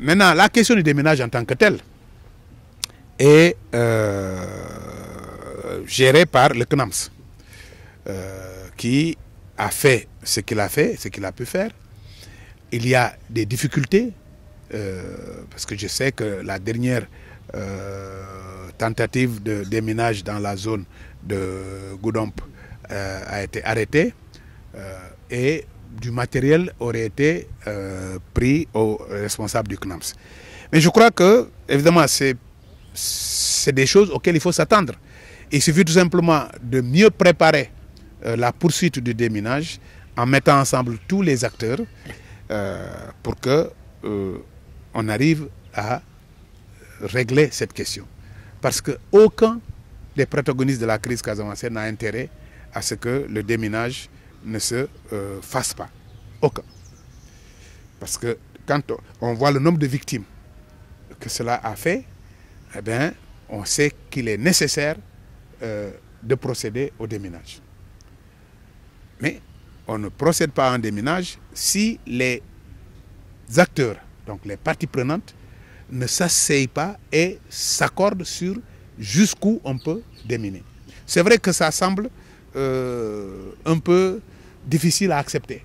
Maintenant, la question du déménage en tant que tel est euh, gérée par le CNAMS, euh, qui a fait ce qu'il a fait, ce qu'il a pu faire. Il y a des difficultés, euh, parce que je sais que la dernière tentative de déménage dans la zone de Goudomp a été arrêtée. et du matériel aurait été euh, pris aux responsables du CNAMS. Mais je crois que, évidemment, c'est des choses auxquelles il faut s'attendre. Il suffit tout simplement de mieux préparer euh, la poursuite du déminage en mettant ensemble tous les acteurs euh, pour que on arrive à régler cette question. Parce qu'aucun des protagonistes de la crise casamancienne n'a intérêt à ce que le déminage ne se euh, fasse pas. Aucun. Parce que quand on voit le nombre de victimes que cela a fait, eh bien, on sait qu'il est nécessaire euh, de procéder au déménage. Mais on ne procède pas en un si les acteurs, donc les parties prenantes, ne s'asseyent pas et s'accordent sur jusqu'où on peut déminer. C'est vrai que ça semble euh, un peu difficile à accepter.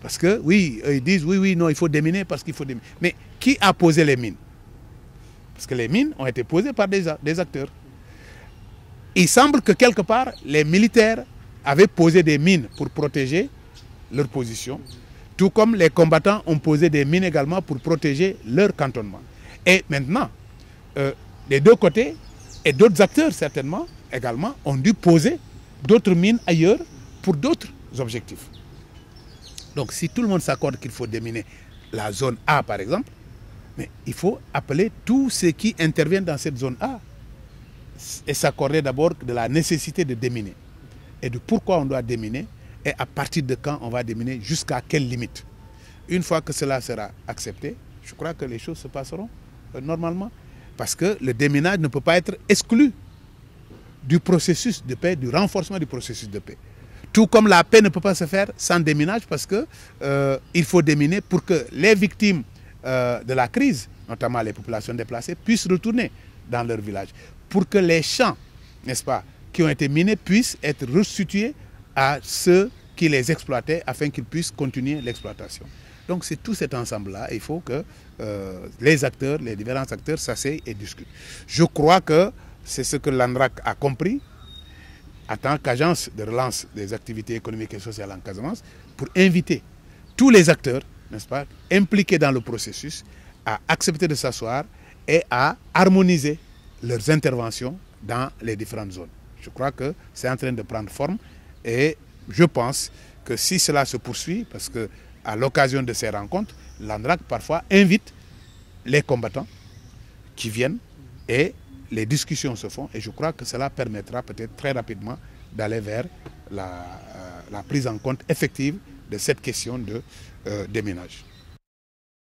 Parce que oui, euh, ils disent oui, oui, non, il faut déminer parce qu'il faut déminer. Mais qui a posé les mines Parce que les mines ont été posées par des, des acteurs. Il semble que quelque part, les militaires avaient posé des mines pour protéger leur position, tout comme les combattants ont posé des mines également pour protéger leur cantonnement. Et maintenant, euh, les deux côtés et d'autres acteurs certainement également ont dû poser d'autres mines ailleurs pour d'autres objectifs. Donc si tout le monde s'accorde qu'il faut déminer la zone A par exemple, mais il faut appeler tous ceux qui interviennent dans cette zone A et s'accorder d'abord de la nécessité de déminer et de pourquoi on doit déminer et à partir de quand on va déminer, jusqu'à quelle limite. Une fois que cela sera accepté, je crois que les choses se passeront euh, normalement parce que le déminage ne peut pas être exclu du processus de paix, du renforcement du processus de paix. Tout comme la paix ne peut pas se faire sans déminage parce qu'il euh, faut déminer pour que les victimes euh, de la crise, notamment les populations déplacées, puissent retourner dans leur village. Pour que les champs, n'est-ce pas, qui ont été minés puissent être restitués à ceux qui les exploitaient afin qu'ils puissent continuer l'exploitation. Donc c'est tout cet ensemble-là. Il faut que euh, les acteurs, les différents acteurs s'asseyent et discutent. Je crois que c'est ce que l'ANDRAC a compris en tant qu'agence de relance des activités économiques et sociales en Casamance pour inviter tous les acteurs, n'est-ce pas, impliqués dans le processus à accepter de s'asseoir et à harmoniser leurs interventions dans les différentes zones. Je crois que c'est en train de prendre forme et je pense que si cela se poursuit, parce que à l'occasion de ces rencontres, l'ANDRAC parfois invite les combattants qui viennent et les discussions se font et je crois que cela permettra peut-être très rapidement d'aller vers la, euh, prise en compte effective de cette question de euh, déménage.